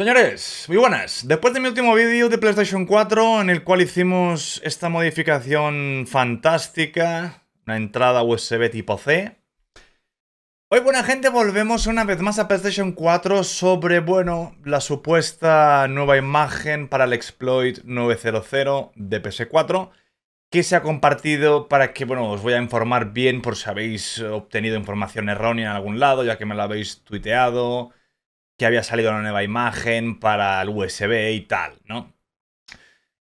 Señores, muy buenas. Después de mi último vídeo de PlayStation 4, en el cual hicimos esta modificación fantástica, una entrada USB tipo C, hoy, buena gente, volvemos una vez más a PlayStation 4 sobre, bueno, la supuesta nueva imagen para el exploit 900 de PS4 que se ha compartido para que, bueno, os voy a informar bien por si habéis obtenido información errónea en algún lado, ya que me la habéis tuiteado que había salido una nueva imagen para el USB y tal, ¿no?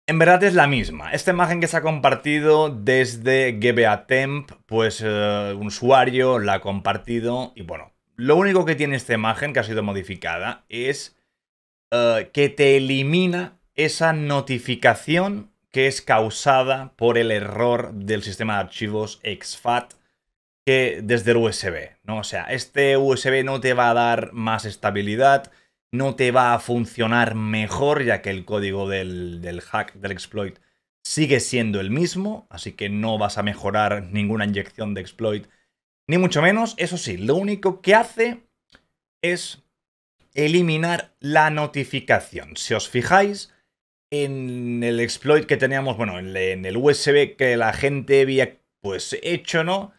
En verdad es la misma. Esta imagen que se ha compartido desde GBA Temp, pues eh, un usuario la ha compartido y bueno, lo único que tiene esta imagen que ha sido modificada es eh, que te elimina esa notificación que es causada por el error del sistema de archivos exFAT que desde el USB, ¿no? O sea, este USB no te va a dar más estabilidad, no te va a funcionar mejor, ya que el código del, del hack, del exploit, sigue siendo el mismo, así que no vas a mejorar ninguna inyección de exploit, ni mucho menos. Eso sí, lo único que hace es eliminar la notificación. Si os fijáis, en el exploit que teníamos, bueno, en el USB que la gente había pues hecho, ¿no?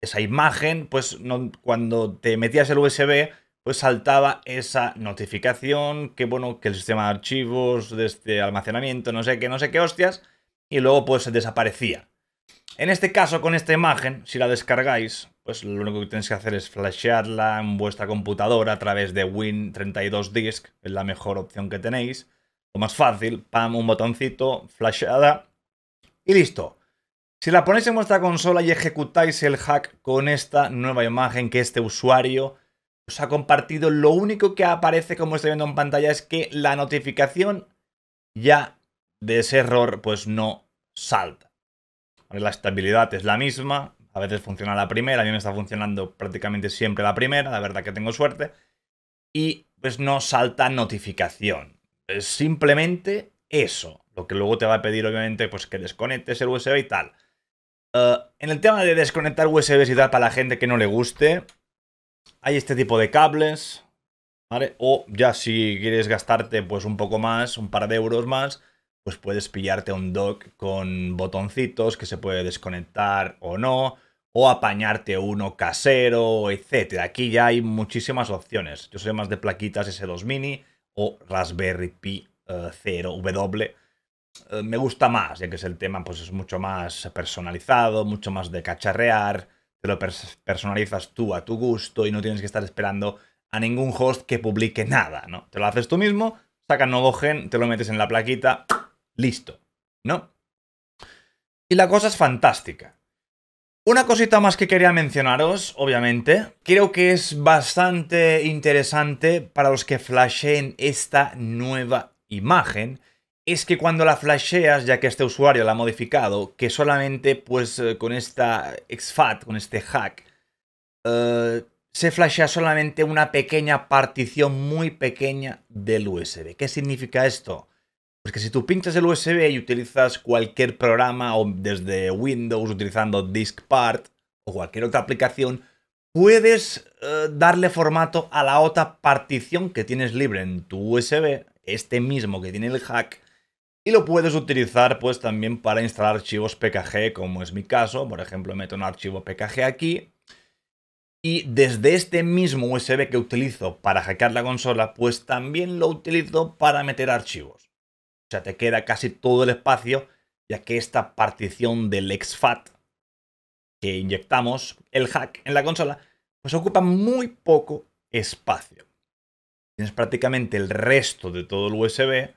esa imagen, pues cuando te metías el USB, pues saltaba esa notificación, que bueno, que el sistema de archivos, de este almacenamiento, no sé qué, no sé qué hostias, y luego pues desaparecía. En este caso, con esta imagen, si la descargáis, pues lo único que tenéis que hacer es flashearla en vuestra computadora a través de Win32 Disk, es la mejor opción que tenéis. Lo más fácil, pam, un botoncito, flasheada y listo. Si la ponéis en vuestra consola y ejecutáis el hack con esta nueva imagen que este usuario os ha compartido, lo único que aparece, como estoy viendo en pantalla, es que la notificación ya de ese error pues no salta. La estabilidad es la misma, a veces funciona la primera, a mí me está funcionando prácticamente siempre la primera, la verdad que tengo suerte, y pues no salta notificación. Es simplemente eso, lo que luego te va a pedir obviamente pues que desconectes el USB y tal. Eh, en el tema de desconectar USB y tal para la gente que no le guste, hay este tipo de cables, ¿vale? O ya si quieres gastarte pues un poco más, un par de euros más, pues puedes pillarte un dock con botoncitos que se puede desconectar o no, o apañarte uno casero, etc. Aquí ya hay muchísimas opciones. Yo soy más de plaquitas S2 Mini o Raspberry Pi 0W eh, eh, me gusta más, ya que es el tema, pues es mucho más personalizado, mucho más de cacharrear, te lo personalizas tú a tu gusto y no tienes que estar esperando a ningún host que publique nada, ¿no? Te lo haces tú mismo, sacan nuevo gen, te lo metes en la plaquita, listo, ¿no? Y la cosa es fantástica. Una cosita más que quería mencionaros, obviamente, creo que es bastante interesante para los que flasheen esta nueva imagen, es que cuando la flasheas, ya que este usuario la ha modificado, que solamente pues eh, con esta exFAT, con este hack, eh, se flashea solamente una pequeña partición muy pequeña del USB. ¿Qué significa esto? Pues que si tú pintas el USB y utilizas cualquier programa o desde Windows utilizando DiskPart o cualquier otra aplicación, puedes eh, darle formato a la otra partición que tienes libre en tu USB, este mismo que tiene el hack, y lo puedes utilizar pues también para instalar archivos PKG, como es mi caso. Por ejemplo, meto un archivo PKG aquí. Y desde este mismo USB que utilizo para hackear la consola, pues también lo utilizo para meter archivos. O sea, te queda casi todo el espacio, ya que esta partición del exFAT que inyectamos el hack en la consola, pues ocupa muy poco espacio. Tienes prácticamente el resto de todo el USB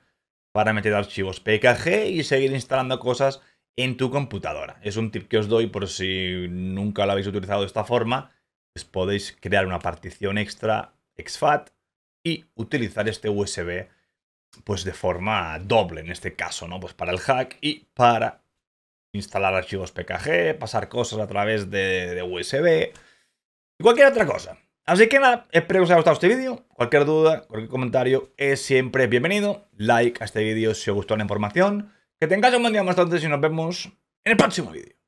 para meter archivos PKG y seguir instalando cosas en tu computadora. Es un tip que os doy por si nunca lo habéis utilizado de esta forma, pues podéis crear una partición extra exFAT y utilizar este USB pues de forma doble en este caso, ¿no? Pues para el hack y para instalar archivos PKG, pasar cosas a través de USB y cualquier otra cosa. Así que nada, espero que os haya gustado este vídeo. Cualquier duda, cualquier comentario es siempre bienvenido. Like a este vídeo si os gustó la información. Que tengáis un buen día más tarde y nos vemos en el próximo vídeo.